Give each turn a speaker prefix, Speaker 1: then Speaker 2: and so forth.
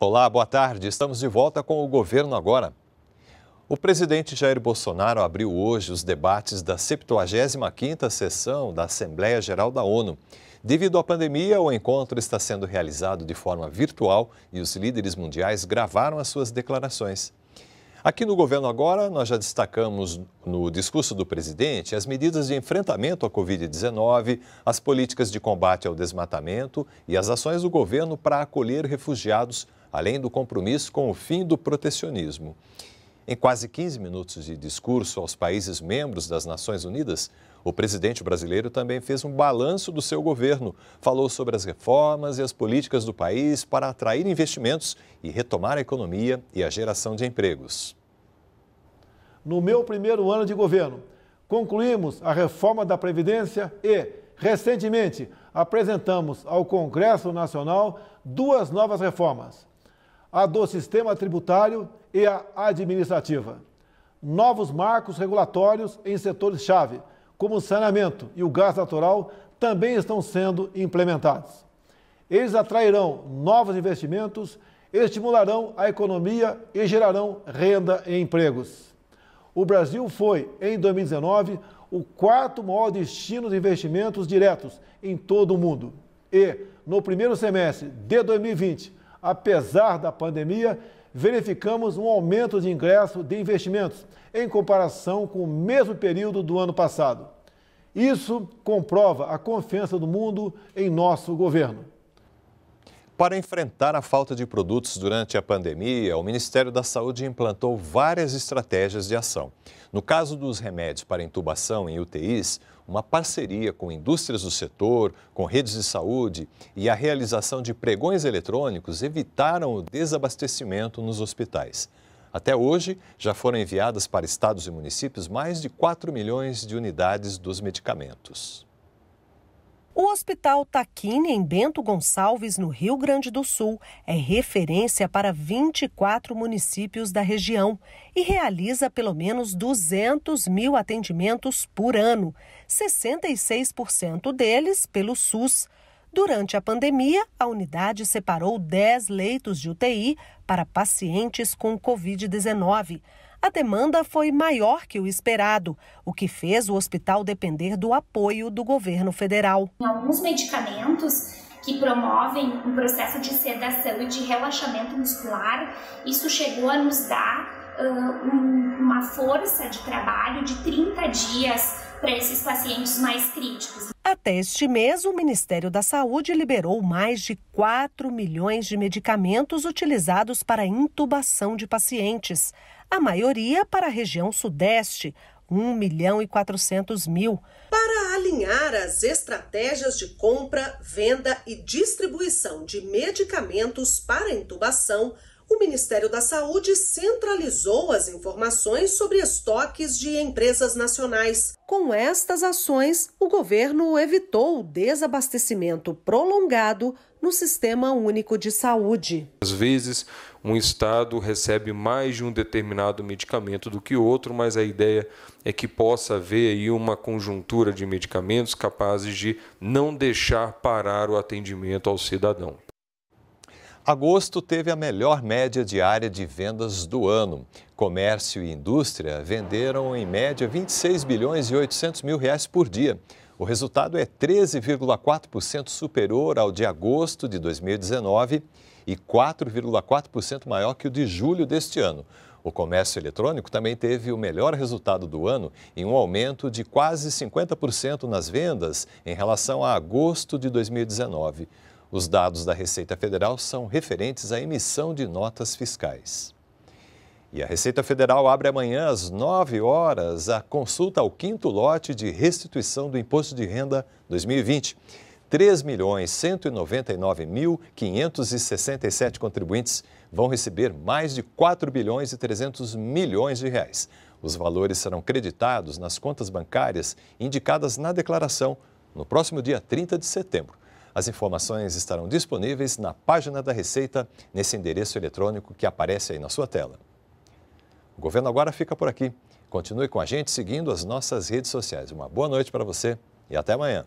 Speaker 1: Olá, boa tarde. Estamos de volta com o governo agora. O presidente Jair Bolsonaro abriu hoje os debates da 75ª sessão da Assembleia Geral da ONU. Devido à pandemia, o encontro está sendo realizado de forma virtual e os líderes mundiais gravaram as suas declarações. Aqui no Governo Agora, nós já destacamos no discurso do presidente as medidas de enfrentamento à Covid-19, as políticas de combate ao desmatamento e as ações do governo para acolher refugiados além do compromisso com o fim do protecionismo. Em quase 15 minutos de discurso aos países membros das Nações Unidas, o presidente brasileiro também fez um balanço do seu governo, falou sobre as reformas e as políticas do país para atrair investimentos e retomar a economia e a geração de empregos.
Speaker 2: No meu primeiro ano de governo, concluímos a reforma da Previdência e, recentemente, apresentamos ao Congresso Nacional duas novas reformas a do sistema tributário e a administrativa. Novos marcos regulatórios em setores-chave, como o saneamento e o gás natural, também estão sendo implementados. Eles atrairão novos investimentos, estimularão a economia e gerarão renda e empregos. O Brasil foi, em 2019, o quarto maior destino de investimentos diretos em todo o mundo. E, no primeiro semestre de 2020, apesar da pandemia, verificamos um aumento de ingresso de investimentos em comparação com o mesmo período do ano passado. Isso comprova a confiança do mundo em nosso governo. Para enfrentar
Speaker 1: a falta de produtos durante a pandemia, o Ministério da Saúde implantou várias estratégias de ação. No caso dos remédios para intubação em UTIs, uma parceria com indústrias do setor, com redes de saúde e a realização de pregões eletrônicos evitaram o desabastecimento nos hospitais. Até hoje, já foram enviadas para estados e municípios mais de 4 milhões de unidades dos medicamentos.
Speaker 3: O Hospital Taquini, em Bento Gonçalves, no Rio Grande do Sul, é referência para 24 municípios da região e realiza pelo menos 200 mil atendimentos por ano, 66% deles pelo SUS. Durante a pandemia, a unidade separou 10 leitos de UTI para pacientes com Covid-19 a demanda foi maior que o esperado, o que fez o hospital depender do apoio do governo federal. Alguns medicamentos que promovem um processo de sedação e de relaxamento muscular, isso chegou a nos dar uh, um, uma força de trabalho de 30 dias para esses pacientes mais críticos. Até este mês, o Ministério da Saúde liberou mais de 4 milhões de medicamentos utilizados para intubação de pacientes, a maioria para a região sudeste, 1 milhão e 400 mil. Para alinhar as estratégias de compra, venda e distribuição de medicamentos para intubação, o Ministério da Saúde centralizou as informações sobre estoques de empresas nacionais. Com estas ações, o governo evitou o desabastecimento prolongado no Sistema Único de Saúde.
Speaker 1: Às vezes, um estado recebe mais de um determinado medicamento do que outro, mas a ideia é que possa haver aí uma conjuntura de medicamentos capazes de não deixar parar o atendimento ao cidadão. Agosto teve a melhor média diária de vendas do ano. Comércio e indústria venderam em média 26 bilhões e 800 mil reais por dia. O resultado é 13,4% superior ao de agosto de 2019 e 4,4% maior que o de julho deste ano. O comércio eletrônico também teve o melhor resultado do ano, em um aumento de quase 50% nas vendas em relação a agosto de 2019. Os dados da Receita Federal são referentes à emissão de notas fiscais. E a Receita Federal abre amanhã às 9 horas a consulta ao quinto lote de restituição do Imposto de Renda 2020. 3.199.567 contribuintes vão receber mais de 4 bilhões e 300 milhões de reais. Os valores serão creditados nas contas bancárias indicadas na declaração no próximo dia 30 de setembro. As informações estarão disponíveis na página da Receita, nesse endereço eletrônico que aparece aí na sua tela. O governo agora fica por aqui. Continue com a gente seguindo as nossas redes sociais. Uma boa noite para você e até amanhã.